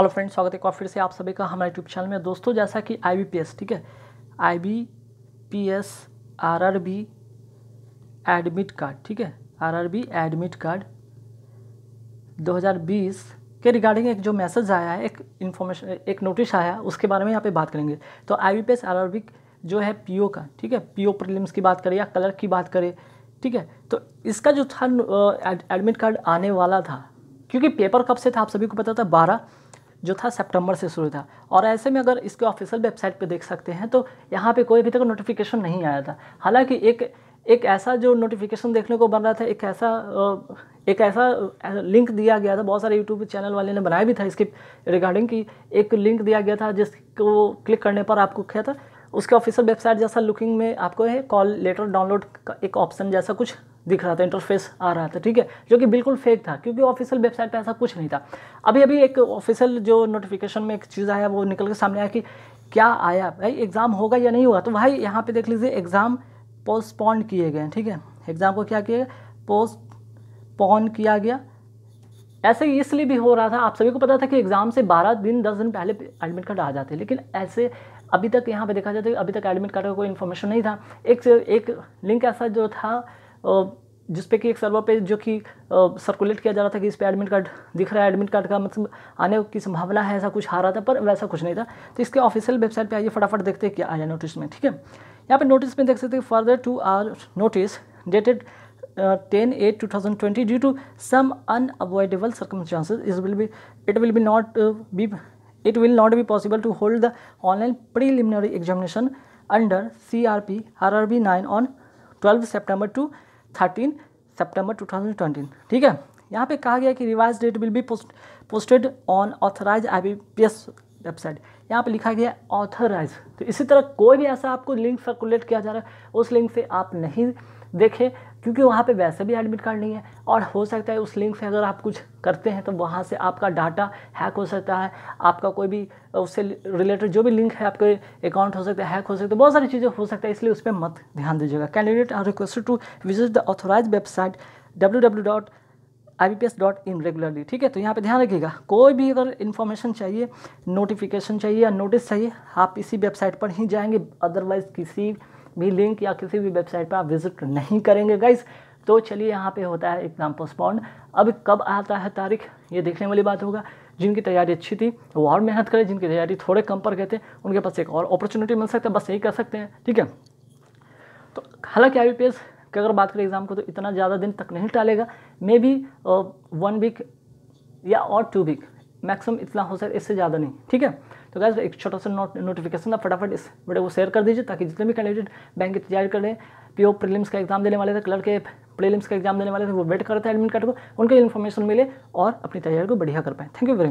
hello friends स्वागत है फिर से आप सभी का हमारे यूट्यूब चैनल में दोस्तों जैसा कि आई ठीक है I B P S R R B admit card ठीक है R R B admit card 2020 के रिगार्डिंग एक जो मैसेज आया है एक इन्फॉर्मेशन एक नोटिस आया उसके बारे में यहाँ पे बात करेंगे तो I B P S R R B जो है पी ओ का ठीक है पी ओ प्रिलिम्स की बात करें या कलर की बात करें ठीक है तो इसका जो था एडमिट कार्ड आने वाला था क्योंकि पेपर कब से था आप सभी को पता था बारह जो था सितंबर से शुरू था और ऐसे में अगर इसके ऑफिशियल वेबसाइट पे देख सकते हैं तो यहाँ पे कोई अभी तक नोटिफिकेशन नहीं आया था हालांकि एक एक ऐसा जो नोटिफिकेशन देखने को बन रहा था एक ऐसा एक ऐसा लिंक दिया गया था बहुत सारे यूट्यूब चैनल वाले ने बनाया भी था इसके रिगार्डिंग कि एक लिंक दिया गया था जिसको क्लिक करने पर आपको क्या था उसके ऑफिशियल वेबसाइट जैसा लुकिंग में आपको है कॉल लेटर डाउनलोड का एक ऑप्शन जैसा कुछ दिख रहा था इंटरफेस आ रहा था ठीक है जो कि बिल्कुल फेक था क्योंकि ऑफिशियल वेबसाइट पर ऐसा कुछ नहीं था अभी अभी एक ऑफिशियल जो नोटिफिकेशन में एक चीज़ आया वो निकल के सामने आया कि क्या आया भाई एग्ज़ाम होगा या नहीं होगा तो भाई यहाँ पे देख लीजिए एग्ज़ाम पोस्टपोन किए गए ठीक है एग्ज़ाम को क्या किया पोस्ट पोस्टपोन किया गया ऐसे इसलिए भी हो रहा था आप सभी को पता था कि एग्ज़ाम से 12 दिन 10 दिन पहले एडमिट कार्ड आ जाते लेकिन ऐसे अभी तक यहाँ पे देखा जाता तो है अभी तक एडमिट कार्ड का कोई इन्फॉर्मेशन नहीं था एक एक लिंक ऐसा जो था जिस पे कि एक सर्वर पे जो कि सर्कुलेट किया जा रहा था कि इस पे एडमिट कार्ड दिख रहा है एडमिट कार्ड का मतलब आने की संभावना है ऐसा कुछ आ रहा था पर वैसा कुछ नहीं था तो इसके ऑफिशियल वेबसाइट पे आइए फटाफट देखते हैं क्या आया नोटिस में ठीक है यहाँ पे नोटिस में देख सकते हैं further to our notice dated ten eight two thousand twenty due to some unavoidable chances is will be it will be not be it will not be possible to hold the online preliminary examination under C R P R R B nine on twelve September to thirteen thousand twenty ठीक है यहाँ पे कहा गया कि revise date will be posted on authorise I website यहाँ पे लिखा गया ऑथराइज तो इसी तरह कोई भी ऐसा आपको लिंक सर्कुलेट किया जा रहा है उस लिंक से आप नहीं देखें क्योंकि वहाँ पे वैसे भी एडमिट कार्ड नहीं है और हो सकता है उस लिंक से अगर आप कुछ करते हैं तो वहाँ से आपका डाटा हैक हो सकता है आपका कोई भी उससे रिलेटेड जो भी लिंक है आपके अकाउंट हो सकता है हैक हो सकता है बहुत सारी चीज़ें हो सकता है इसलिए उस पर मत ध्यान दीजिएगा candidate are requested to visit the authorise website W W dot I B P S dot in regularly ठीक है तो यहाँ पे ध्यान रखिएगा कोई भी अगर इन्फॉर्मेशन चाहिए नोटिफिकेशन चाहिए या नोटिस चाहिए आप इसी वेबसाइट पर ही जाएंगे अदरवाइज़ किसी भी लिंक या किसी भी वेबसाइट पर आप विज़िट नहीं करेंगे गाइज़ तो चलिए यहाँ पे होता है एग्ज़ाम पोस्टपोन्ड अब कब आता है तारीख ये देखने वाली बात होगा जिनकी तैयारी अच्छी थी वो और मेहनत करें जिनकी तैयारी थोड़े कम पर गए थे उनके पास एक और अपॉर्चुनिटी मिल सकता है बस यही कर सकते हैं ठीक है तो हालांकि आई पी की अगर बात करें एग्ज़ाम को तो इतना ज़्यादा दिन तक नहीं टालेगा मे बी वन वीक या और टू वीक मैक्सिमम इतना हो सकता है इससे ज़्यादा नहीं ठीक है तो गैस एक छोटा सा नोट नोटिफिकेशन था फटाफट इस वीडियो को शेयर कर दीजिए ताकि जितने भी कैंडिडेट बैंक की तैयारी कर रहे हैं पी ओ प्रीलिम्स का एग्जाम देने वाले थे क्लर्क के प्रीलिम्स का एग्जाम देने वाले थे वो वेट कर रहे थे एडमिट कार्ड को उनके इन्फॉर्मेशन मिले और अपनी तैयारी को बढ़िया कर पाए थैंक यू वेरी